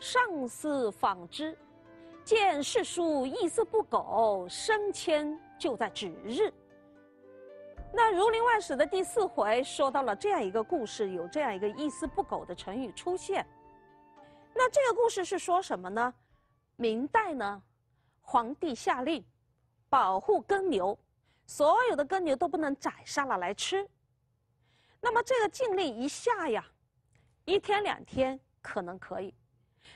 上司访之，见世书一丝不苟，升迁就在指日。那《儒林外史》的第四回说到了这样一个故事，有这样一个一丝不苟的成语出现。那这个故事是说什么呢？明代呢，皇帝下令保护耕牛，所有的耕牛都不能宰杀了来吃。那么这个禁令一下呀，一天两天可能可以。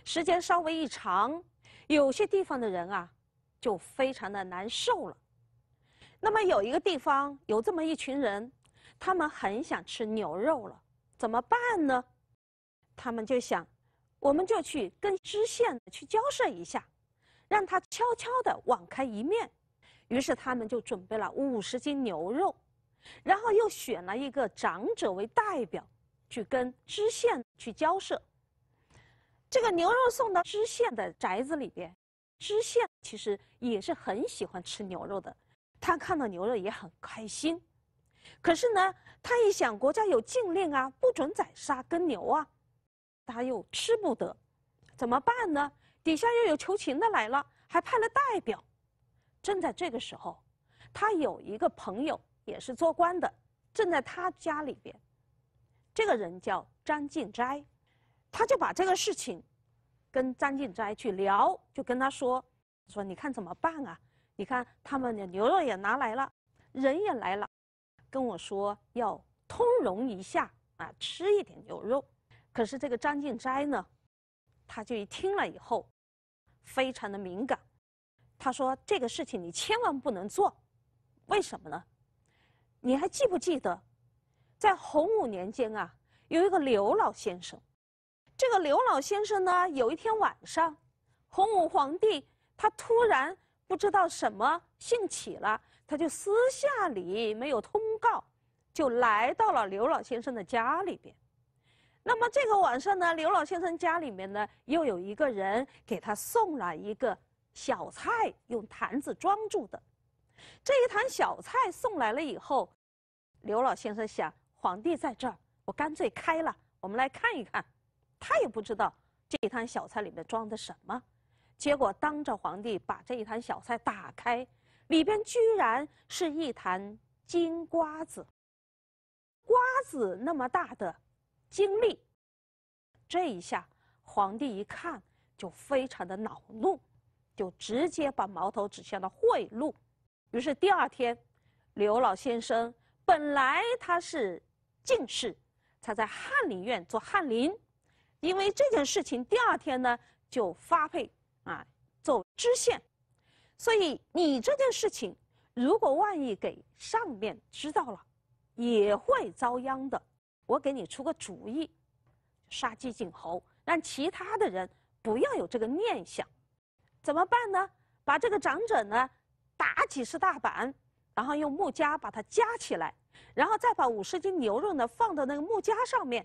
时间稍微一长，有些地方的人啊，就非常的难受了。那么有一个地方有这么一群人，他们很想吃牛肉了，怎么办呢？他们就想，我们就去跟知县去交涉一下，让他悄悄的网开一面。于是他们就准备了五十斤牛肉，然后又选了一个长者为代表，去跟知县去交涉。这个牛肉送到知县的宅子里边，知县其实也是很喜欢吃牛肉的，他看到牛肉也很开心，可是呢，他一想国家有禁令啊，不准宰杀耕牛啊，他又吃不得，怎么办呢？底下又有求情的来了，还派了代表。正在这个时候，他有一个朋友也是做官的，正在他家里边，这个人叫张敬斋，他就把这个事情。跟张静斋去聊，就跟他说说，你看怎么办啊？你看他们的牛肉也拿来了，人也来了，跟我说要通融一下啊，吃一点牛肉。可是这个张静斋呢，他就一听了以后，非常的敏感，他说这个事情你千万不能做，为什么呢？你还记不记得，在洪武年间啊，有一个刘老先生。这个刘老先生呢，有一天晚上，洪武皇帝他突然不知道什么兴起了，他就私下里没有通告，就来到了刘老先生的家里边。那么这个晚上呢，刘老先生家里面呢，又有一个人给他送了一个小菜，用坛子装住的。这一坛小菜送来了以后，刘老先生想，皇帝在这儿，我干脆开了，我们来看一看。他也不知道这一坛小菜里面装的什么，结果当着皇帝把这一坛小菜打开，里边居然是一坛金瓜子。瓜子那么大的经历，这一下皇帝一看就非常的恼怒，就直接把矛头指向了贿赂。于是第二天，刘老先生本来他是进士，他在翰林院做翰林。因为这件事情第二天呢就发配啊走支线，所以你这件事情如果万一给上面知道了，也会遭殃的。我给你出个主意，杀鸡儆猴，让其他的人不要有这个念想。怎么办呢？把这个长者呢打几十大板，然后用木夹把他夹起来，然后再把五十斤牛肉呢放到那个木夹上面。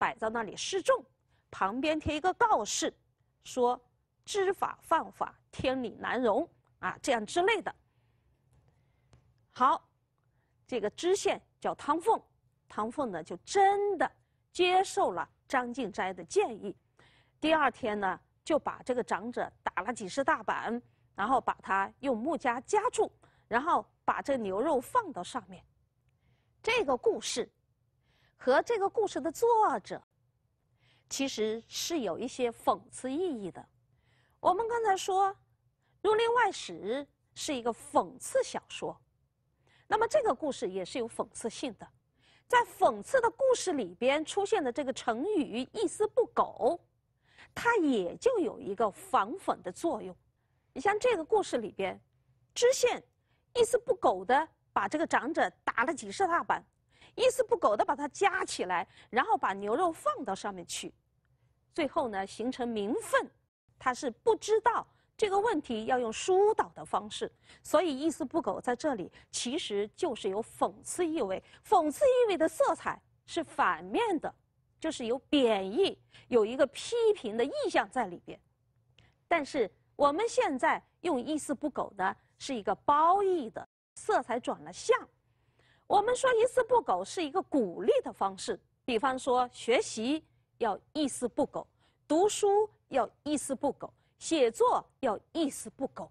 摆在那里示众，旁边贴一个告示，说“知法犯法，天理难容”啊，这样之类的。好，这个知县叫汤凤，汤凤呢就真的接受了张敬斋的建议，第二天呢就把这个长者打了几十大板，然后把他用木夹夹住，然后把这牛肉放到上面，这个故事。和这个故事的作者，其实是有一些讽刺意义的。我们刚才说，《儒林外史》是一个讽刺小说，那么这个故事也是有讽刺性的。在讽刺的故事里边出现的这个成语“一丝不苟”，它也就有一个防讽的作用。你像这个故事里边，知县一丝不苟地把这个长者打了几十大板。一丝不苟地把它加起来，然后把牛肉放到上面去，最后呢形成名分。他是不知道这个问题要用疏导的方式，所以一丝不苟在这里其实就是有讽刺意味，讽刺意味的色彩是反面的，就是有贬义，有一个批评的意象在里边。但是我们现在用一丝不苟呢，是一个褒义的色彩转了向。我们说一丝不苟是一个鼓励的方式，比方说学习要一丝不苟，读书要一丝不苟，写作要一丝不苟。